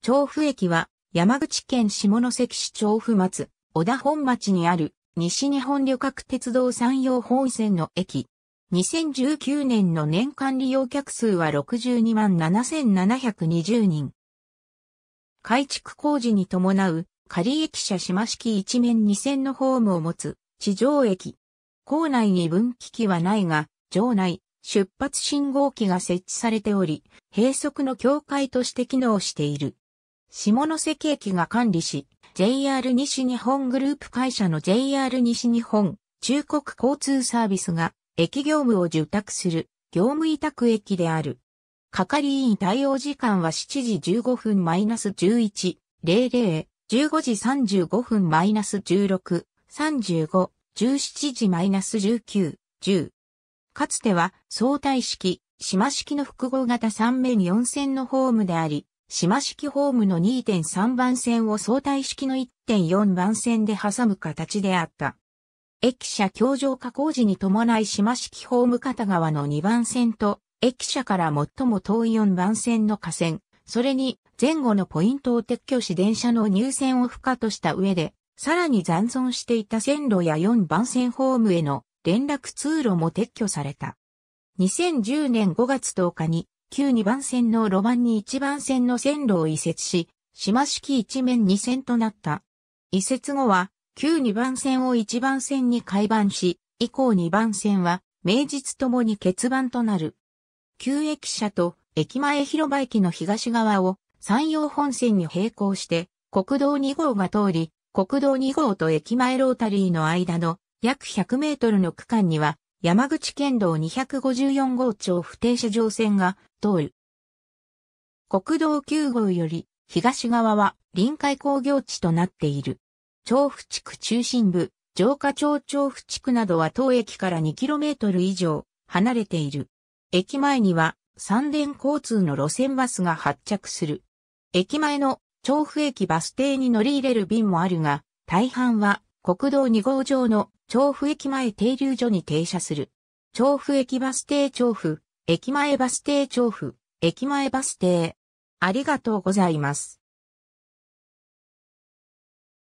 調布駅は山口県下関市調布松、小田本町にある西日本旅客鉄道山陽本線の駅。2019年の年間利用客数は62万7720人。改築工事に伴う仮駅舎島式一面二線のホームを持つ地上駅。構内に分岐器はないが、場内、出発信号機が設置されており、閉塞の境界として機能している。下関駅が管理し、JR 西日本グループ会社の JR 西日本中国交通サービスが駅業務を受託する業務委託駅である。係員対応時間は7時15分マイナス11、00、15時35分マイナス16、35、17時マイナス19、10。かつては相対式、島式の複合型3面4線のホームであり、島式ホームの2.3番線を相対式の1.4番線で挟む形であった。駅舎橋上加工時に伴い島式ホーム片側の2番線と、駅舎から最も遠い4番線の河線、それに前後のポイントを撤去し電車の入線を不可とした上で、さらに残存していた線路や4番線ホームへの連絡通路も撤去された。2010年5月10日に旧2番線の路盤に1番線の線路を移設し、島式一面2線となった。移設後は、旧2番線を1番線に改番し、以降2番線は、名実ともに欠番となる。旧駅舎と駅前広場駅の東側を山陽本線に並行して、国道2号が通り、国道2号と駅前ロータリーの間の約100メートルの区間には山口県道254号町不定車場線が通る。国道9号より東側は臨海工業地となっている。調布地区中心部、城下町調布地区などは当駅から 2km 以上離れている。駅前には三連交通の路線バスが発着する。駅前の調布駅バス停に乗り入れる便もあるが、大半は国道2号上の調布駅前停留所に停車する。調布駅バス停調布、駅前バス停調布、駅前バス停。ありがとうございます。